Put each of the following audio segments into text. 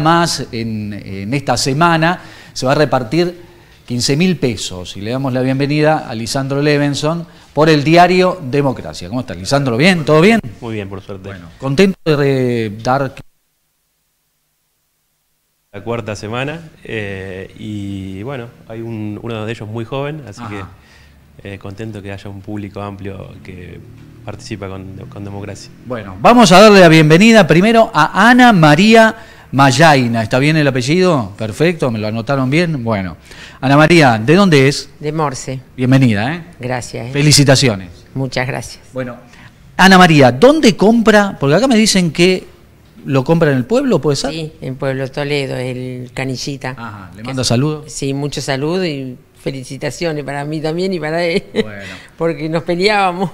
más en, esta semana, se va a repartir 15 mil pesos y le damos la bienvenida a Lisandro Levenson por el diario Democracia. ¿Cómo está Lisandro? ¿Bien? ¿Todo bien? Muy bien, por suerte. Bueno, contento de dar... La cuarta semana eh, y bueno, hay uno de ellos muy joven, así que eh, contento que haya un público amplio que participa con, con Democracia. Bueno, vamos a darle la bienvenida primero a Ana María... Mayaina, ¿está bien el apellido? Perfecto, me lo anotaron bien. Bueno, Ana María, ¿de dónde es? De Morse. Bienvenida, ¿eh? Gracias. Eh. Felicitaciones. Muchas gracias. Bueno, Ana María, ¿dónde compra? Porque acá me dicen que lo compra en el pueblo, ¿puede ser? Sí, en Pueblo Toledo, el Canillita. Ajá, le manda saludos. Sí, mucho saludo y felicitaciones para mí también y para él. Bueno. Porque nos peleábamos.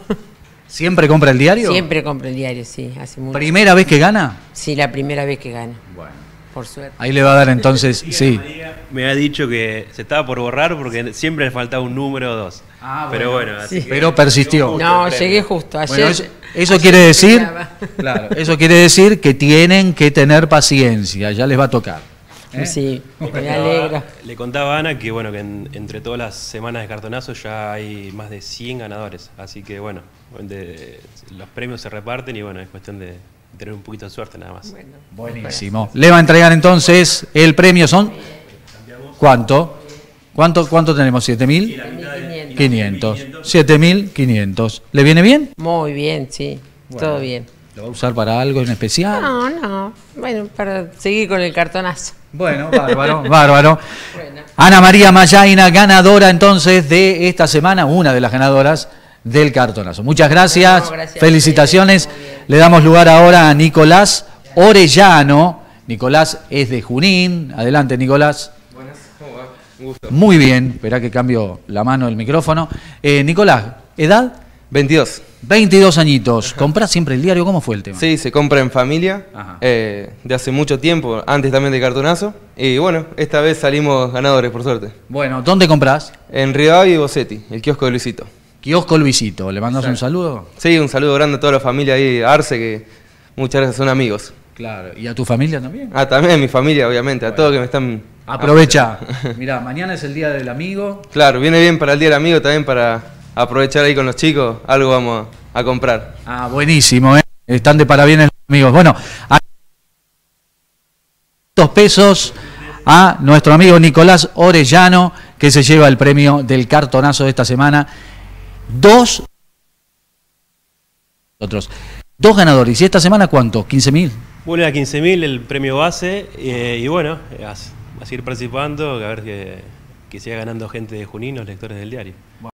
¿Siempre compra el diario? Siempre compra el diario, sí. ¿Primera vez que gana? Sí, la primera vez que gana. Bueno. Por suerte. Ahí le va a dar entonces, sí. me ha dicho que se estaba por borrar porque siempre le faltaba un número o dos. Ah, pero bueno, así pero persistió. no, llegué justo. Ayer, eso, quiere decir, eso quiere decir que tienen que tener paciencia, ya les va a tocar. Sí, me alegra. Le contaba a Ana que bueno que entre todas las semanas de cartonazo ya hay más de 100 ganadores. Así que bueno, los premios se reparten y bueno, es cuestión de tener un poquito de suerte nada más. Buenísimo. Le va a entregar entonces el premio, ¿son? ¿Cuánto? ¿Cuánto, cuánto tenemos? ¿7.000? 500. 7.500. ¿Le viene bien? Muy bien, sí. todo bien. ¿Lo va a usar para algo en especial? No, no. Bueno, para seguir con el cartonazo. Bueno, bárbaro, bárbaro. Ana María Mayaina, ganadora entonces de esta semana, una de las ganadoras del cartonazo. Muchas gracias, felicitaciones. Le damos lugar ahora a Nicolás Orellano. Nicolás es de Junín. Adelante, Nicolás. Buenas, ¿cómo va? gusto. Muy bien, espera que cambio la mano del micrófono. Eh, Nicolás, ¿edad? 22. 22 añitos. ¿Comprás siempre el diario? ¿Cómo fue el tema? Sí, se compra en familia, eh, de hace mucho tiempo, antes también de cartonazo. Y bueno, esta vez salimos ganadores, por suerte. Bueno, ¿dónde compras? En Rivadavia y Bocetti, el kiosco de Luisito. Kiosco Luisito, ¿le mandas un saludo? Sí, un saludo grande a toda la familia ahí, a Arce, que muchas gracias, son amigos. Claro, ¿y a tu familia también? Ah, también a mi familia, obviamente, a todos que me están... Aprovecha. Mira, mañana es el Día del Amigo. Claro, viene bien para el Día del Amigo, también para aprovechar ahí con los chicos, algo vamos a, comprar. Ah, buenísimo, ¿eh? están de parabienes amigos. Bueno, a pesos a nuestro amigo Nicolás Orellano, que se lleva el premio del cartonazo de esta semana. Dos otros. Dos ganadores. ¿Y esta semana cuánto? ¿15 mil? Bueno, a 15 mil el premio base. Eh, y bueno, eh, a, a, seguir participando, a ver que, que siga ganando gente de Junín, los lectores del diario.